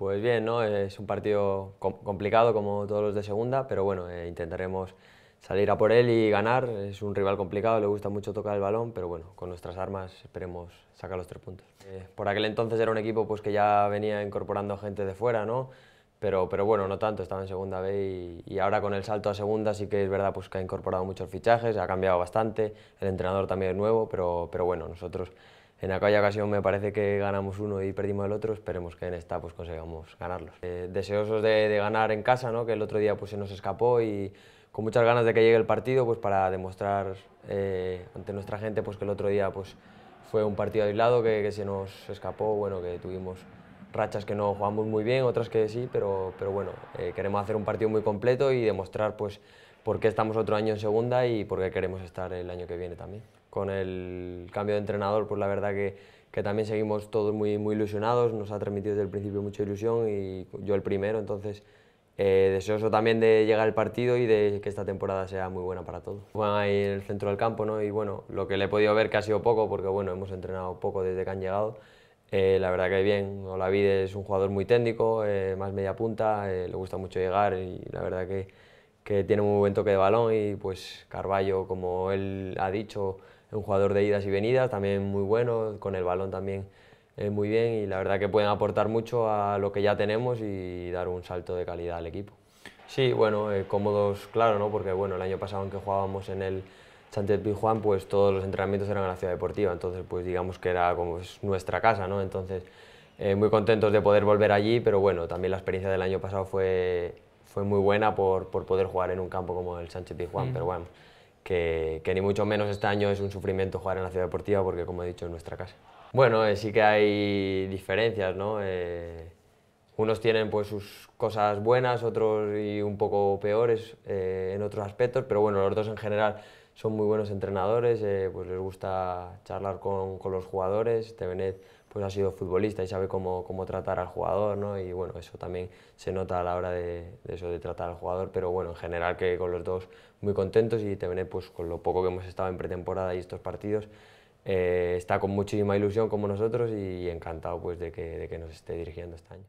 Pues bien, ¿no? es un partido complicado como todos los de segunda, pero bueno, eh, intentaremos salir a por él y ganar. Es un rival complicado, le gusta mucho tocar el balón, pero bueno, con nuestras armas esperemos sacar los tres puntos. Eh, por aquel entonces era un equipo pues, que ya venía incorporando gente de fuera, ¿no? Pero, pero bueno, no tanto, estaba en segunda B y, ahora con el salto a segunda sí que es verdad pues, que ha incorporado muchos fichajes, ha cambiado bastante, el entrenador también es nuevo, pero, pero bueno, nosotros en aquella ocasión me parece que ganamos uno y perdimos el otro, esperemos que en esta pues consigamos ganarlos. Eh, deseosos de, ganar en casa, ¿no? que el otro día pues, se nos escapó y con muchas ganas de que llegue el partido pues, para demostrar eh, ante nuestra gente pues, que el otro día pues, fue un partido aislado que, se nos escapó, bueno, que tuvimos rachas que no jugamos muy bien, otras que sí, pero, pero bueno, eh, queremos hacer un partido muy completo y demostrar pues, por qué estamos otro año en segunda y por qué queremos estar el año que viene también con el cambio de entrenador, pues la verdad que, que también seguimos todos muy, muy ilusionados, nos ha transmitido desde el principio mucha ilusión y yo el primero, entonces eh, deseoso también de llegar al partido y de que esta temporada sea muy buena para todos. Juegan ahí en el centro del campo ¿no? y bueno, lo que le he podido ver que ha sido poco porque bueno, hemos entrenado poco desde que han llegado. Eh, la verdad que bien, Olavide es un jugador muy técnico, eh, más media punta, le gusta mucho llegar y la verdad que, que tiene un muy buen toque de balón y pues Carballo, como él ha dicho, un jugador de idas y venidas, también muy bueno, con el balón también eh, muy bien y la verdad que pueden aportar mucho a lo que ya tenemos y dar un salto de calidad al equipo. Sí, bueno, eh, cómodos, claro, ¿no? porque bueno, el año pasado en que jugábamos en el Sánchez Pizjuán, pues todos los entrenamientos eran en la ciudad deportiva, entonces pues digamos que era como es nuestra casa, ¿no? entonces eh, muy contentos de poder volver allí, pero bueno, también la experiencia del año pasado fue, fue muy buena por, poder jugar en un campo como el Sánchez Pizjuán, mm. pero bueno, que, ni mucho menos este año es un sufrimiento jugar en la ciudad deportiva porque, como he dicho, es nuestra casa. Bueno, eh, sí que hay diferencias, ¿no? Eh, unos tienen pues sus cosas buenas, otros y un poco peores eh, en otros aspectos, pero bueno, los dos en general son muy buenos entrenadores, eh, pues les gusta charlar con, con los jugadores. Tevenet pues ha sido futbolista y sabe cómo, cómo tratar al jugador, ¿no? Y bueno, eso también se nota a la hora de, de, eso de tratar al jugador, pero bueno, en general que con los dos muy contentos y Tevenet pues con lo poco que hemos estado en pretemporada y estos partidos eh, está con muchísima ilusión como nosotros y encantado pues de que, de que nos esté dirigiendo este año.